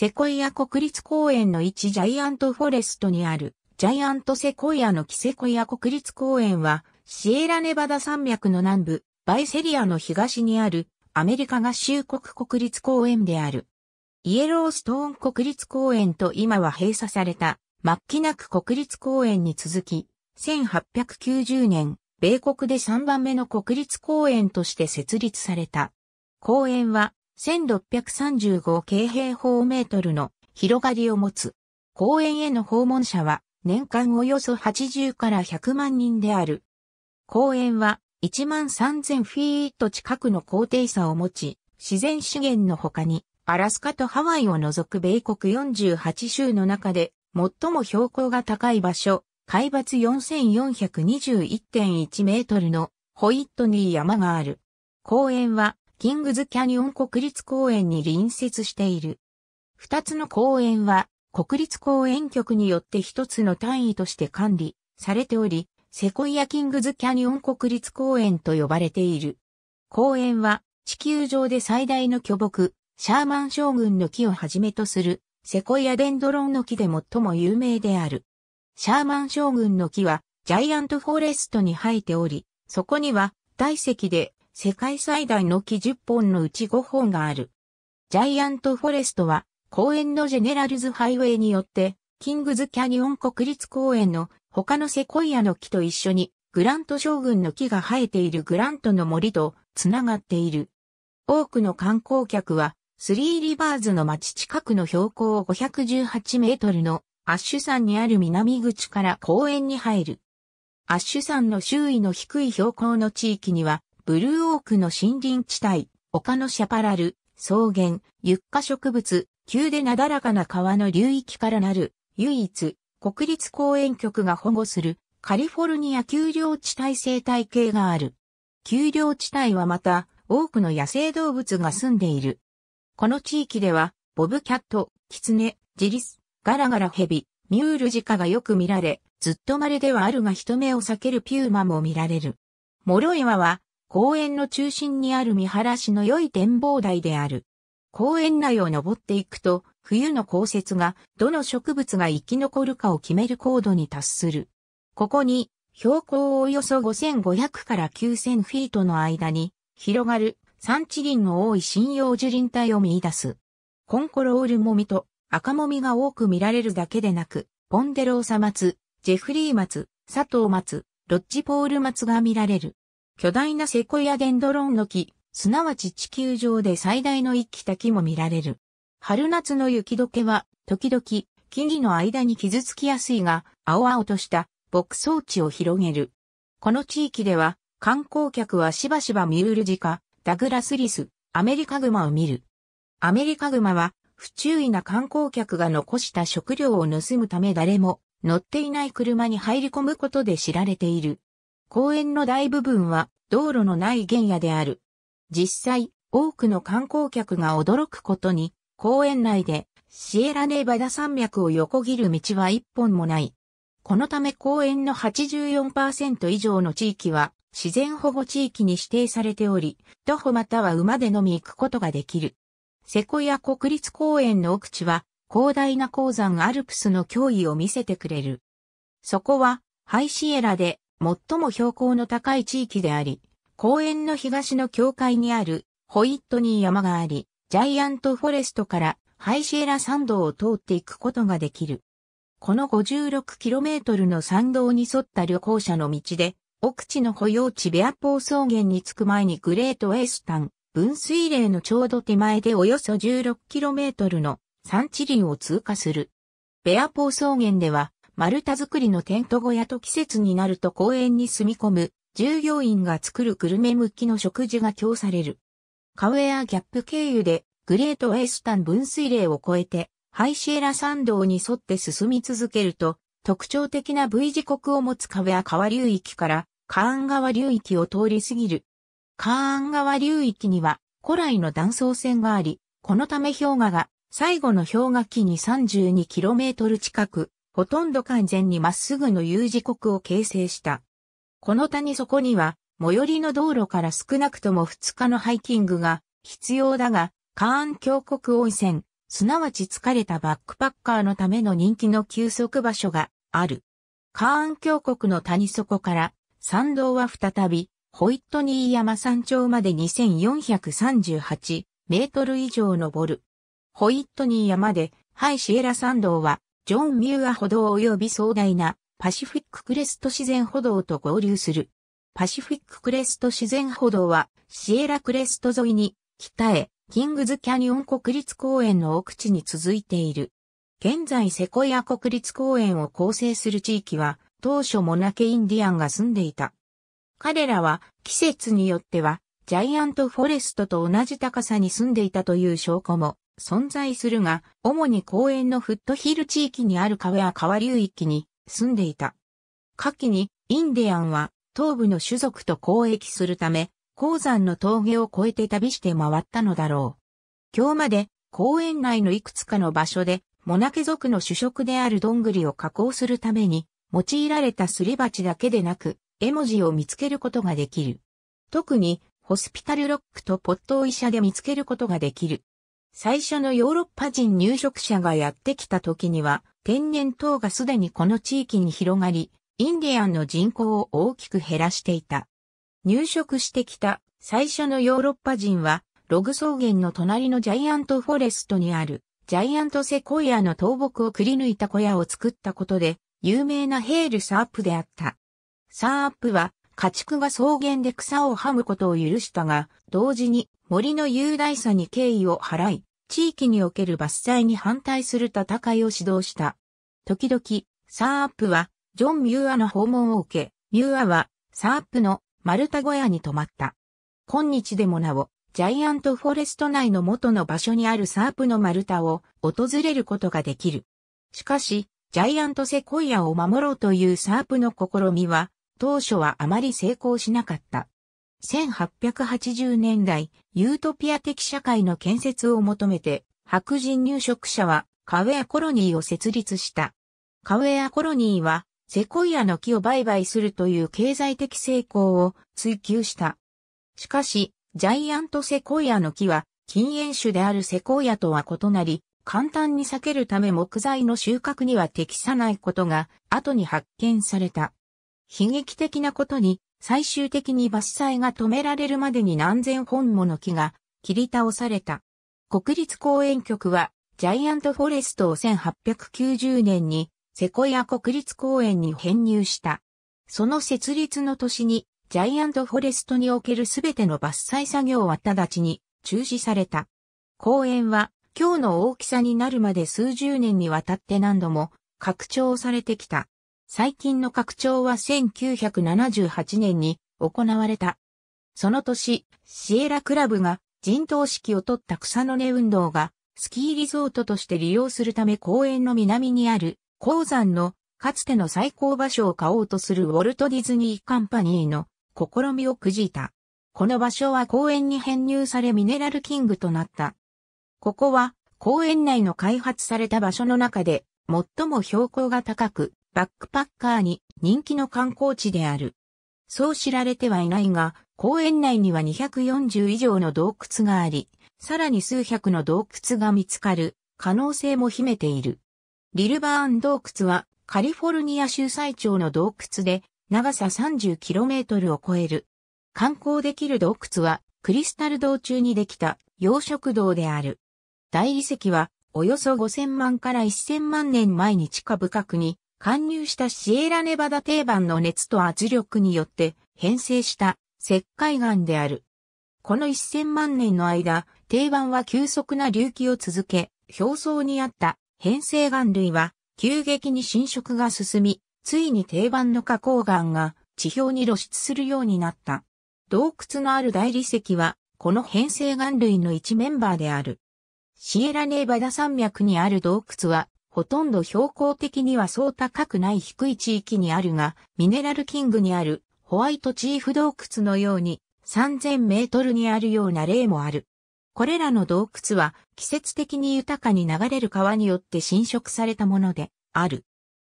セコイア国立公園の一ジャイアントフォレストにあるジャイアントセコイアの木セコイア国立公園はシエラネバダ山脈の南部バイセリアの東にあるアメリカ合衆国国立公園である。イエローストーン国立公園と今は閉鎖された末期なく国立公園に続き、1890年、米国で3番目の国立公園として設立された。公園は1635京平方メートルの広がりを持つ。公園への訪問者は年間およそ80から100万人である。公園は1万3000フィート近くの高低差を持ち、自然資源の他にアラスカとハワイを除く米国48州の中で最も標高が高い場所、海抜4421.1メートルのホイットニー山がある。公園はキングズキャニオン国立公園に隣接している。二つの公園は、国立公園局によって一つの単位として管理されており、セコイアキングズキャニオン国立公園と呼ばれている。公園は、地球上で最大の巨木、シャーマン将軍の木をはじめとする、セコイアデンドロンの木で最も有名である。シャーマン将軍の木は、ジャイアントフォレストに生えており、そこには、大石で世界最大の木10本のうち5本がある。ジャイアントフォレストは、公園のジェネラルズハイウェイによって、キングズキャニオン国立公園の他のセコイアの木と一緒に、グラント将軍の木が生えているグラントの森と繋がっている。多くの観光客は、スリーリバーズの町近くの標高518メートルのアッシュ山にある南口から公園に入る。アッシュ山の周囲の低い標高の地域にはブルーオークの森林地帯、丘のシャパラル、草原、ユッ植物、急でなだらかな川の流域からなる、唯一、国立公園局が保護する、カリフォルニア丘陵地帯生態系がある。丘陵地帯はまた、多くの野生動物が住んでいる。この地域では、ボブキャット、キツネ、ジリス、ガラガラヘビ、ミュールジカがよく見られ、ずっと稀ではあるが人目を避けるピューマも見られる。モロイワは公園の中心にある見晴らしの良い展望台である。公園内を登っていくと、冬の降雪がどの植物が生き残るかを決める高度に達する。ここに、標高およそ5500から9000フィートの間に広がる産地林の多い針葉樹林帯を見出す。コンコロールモミと赤もみが多く見られるだけでなく、ポンデローサ松、ジェフリー松、佐藤松、ロッジポール松が見られる。巨大なセコイアデンドロンの木、すなわち地球上で最大の一期滝も見られる。春夏の雪解けは、時々、木々の間に傷つきやすいが、青々とした牧草地を広げる。この地域では、観光客はしばしばミュールジカ、ダグラスリス、アメリカグマを見る。アメリカグマは、不注意な観光客が残した食料を盗むため誰も乗っていない車に入り込むことで知られている。公園の大部分は道路のない原野である。実際、多くの観光客が驚くことに、公園内でシエラネーバダ山脈を横切る道は一本もない。このため公園の84%以上の地域は自然保護地域に指定されており、徒歩または馬でのみ行くことができる。セコヤ国立公園の奥地は広大な鉱山アルプスの脅威を見せてくれる。そこはハイシエラで最も標高の高い地域であり、公園の東の境界にあるホイットニー山があり、ジャイアントフォレストからハイシエラ山道を通っていくことができる。この 56km の山道に沿った旅行者の道で、奥地の保養地ベアポー草原に着く前にグレートウェスタン、分水嶺のちょうど手前でおよそ 16km の山地林を通過する。ベアポー草原では丸太作りのテント小屋と季節になると公園に住み込む、従業員が作るグルメ向きの食事が供される。カウェアギャップ経由で、グレートウェスタン分水嶺を越えて、ハイシエラ山道に沿って進み続けると、特徴的な V 字国を持つカウェア川流域から、カーン川流域を通り過ぎる。カーン川流域には、古来の断層線があり、このため氷河が、最後の氷河期に 32km 近く、ほとんど完全にまっすぐの U 字国を形成した。この谷底には、最寄りの道路から少なくとも2日のハイキングが必要だが、カーン峡谷温泉、すなわち疲れたバックパッカーのための人気の休息場所がある。カーン峡谷の谷底から山道は再びホイットニー山山頂まで2438メートル以上登る。ホイットニー山でハイシエラ山道はジョン・ミューア歩道及び壮大なパシフィッククレスト自然歩道と合流する。パシフィッククレスト自然歩道はシエラクレスト沿いに北へキングズキャニオン国立公園の奥地に続いている。現在セコイア国立公園を構成する地域は当初モナケインディアンが住んでいた。彼らは季節によってはジャイアントフォレストと同じ高さに住んでいたという証拠も存在するが、主に公園のフットヒル地域にある川や川流域に住んでいた。下記に、インディアンは東部の種族と交易するため、鉱山の峠を越えて旅して回ったのだろう。今日まで公園内のいくつかの場所で、モナケ族の主食であるどんぐりを加工するために、用いられたすり鉢だけでなく、絵文字を見つけることができる。特に、ホスピタルロックとポットを医者で見つけることができる。最初のヨーロッパ人入植者がやってきた時には、天然痘がすでにこの地域に広がり、インディアンの人口を大きく減らしていた。入植してきた最初のヨーロッパ人は、ログ草原の隣のジャイアントフォレストにある、ジャイアントセコイアの倒木をくり抜いた小屋を作ったことで、有名なヘールサープであった。サープは、家畜が草原で草をはむことを許したが、同時に森の雄大さに敬意を払い、地域における伐採に反対する戦いを指導した。時々、サーップは、ジョン・ミューアの訪問を受け、ミューアは、サーップの丸太小屋に泊まった。今日でもなお、ジャイアントフォレスト内の元の場所にあるサープの丸太を訪れることができる。しかし、ジャイアントセコイアを守ろうというサープの試みは、当初はあまり成功しなかった。1880年代、ユートピア的社会の建設を求めて、白人入植者はカウェアコロニーを設立した。カウェアコロニーは、セコイアの木を売買するという経済的成功を追求した。しかし、ジャイアントセコイアの木は禁煙種であるセコイアとは異なり、簡単に避けるため木材の収穫には適さないことが後に発見された。悲劇的なことに最終的に伐採が止められるまでに何千本もの木が切り倒された。国立公園局はジャイアントフォレストを1890年にセコイア国立公園に編入した。その設立の年にジャイアントフォレストにおけるすべての伐採作業は直ちに中止された。公園は今日の大きさになるまで数十年にわたって何度も拡張されてきた。最近の拡張は1978年に行われた。その年、シエラクラブが陣頭指揮を取った草の根運動がスキーリゾートとして利用するため公園の南にある鉱山のかつての最高場所を買おうとするウォルト・ディズニー・カンパニーの試みをくじいた。この場所は公園に編入されミネラルキングとなった。ここは公園内の開発された場所の中で最も標高が高く、バックパッカーに人気の観光地である。そう知られてはいないが、公園内には240以上の洞窟があり、さらに数百の洞窟が見つかる可能性も秘めている。リルバーン洞窟はカリフォルニア州最長の洞窟で長さ 30km を超える。観光できる洞窟はクリスタル洞中にできた養殖洞である。大理石はおよそ5000万から1000万年前に地下深くに貫入したシエラネバダ定番の熱と圧力によって変成した石灰岩である。この1000万年の間、定番は急速な隆起を続け、表層にあった変成岩類は急激に侵食が進み、ついに定番の花崗岩が地表に露出するようになった。洞窟のある大理石は、この変成岩類の一メンバーである。シエラネーバダ山脈にある洞窟は、ほとんど標高的にはそう高くない低い地域にあるが、ミネラルキングにあるホワイトチーフ洞窟のように3000メートルにあるような例もある。これらの洞窟は季節的に豊かに流れる川によって侵食されたものである。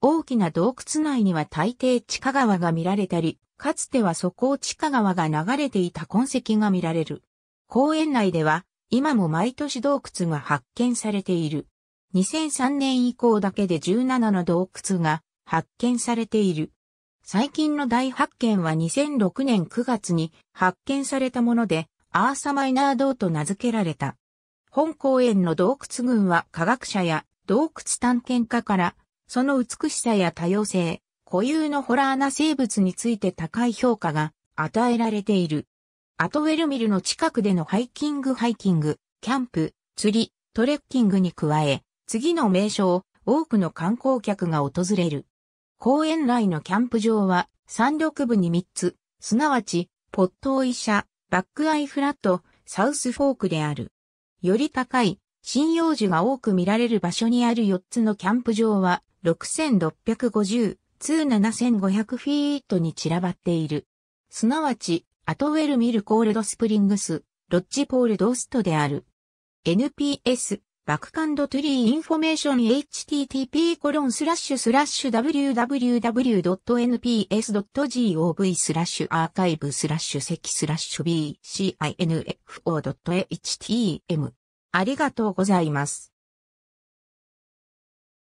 大きな洞窟内には大抵地下川が見られたり、かつてはそこを地下川が流れていた痕跡が見られる。公園内では今も毎年洞窟が発見されている。2003年以降だけで17の洞窟が発見されている。最近の大発見は2006年9月に発見されたもので、アーサマイナー洞と名付けられた。本公園の洞窟群は科学者や洞窟探検家から、その美しさや多様性、固有のホラーな生物について高い評価が与えられている。アトウェルミルの近くでのハイキングハイキング、キャンプ、釣り、トレッキングに加え、次の名所を多くの観光客が訪れる。公園内のキャンプ場は山緑部に3つ、すなわち、ポットオイシャ、バックアイフラット、サウスフォークである。より高い、針葉樹が多く見られる場所にある4つのキャンプ場は、6650、通7500フィートに散らばっている。すなわち、アトウェルミルコールドスプリングス、ロッジポールドーストである。NPS バックカンドトゥリーインフォメーション http コロンスラッシュスラッシュ www.nps.gov スラッシュアーカイブスラッシュ席スラッシュ bcinfo.htm ありがとうございます。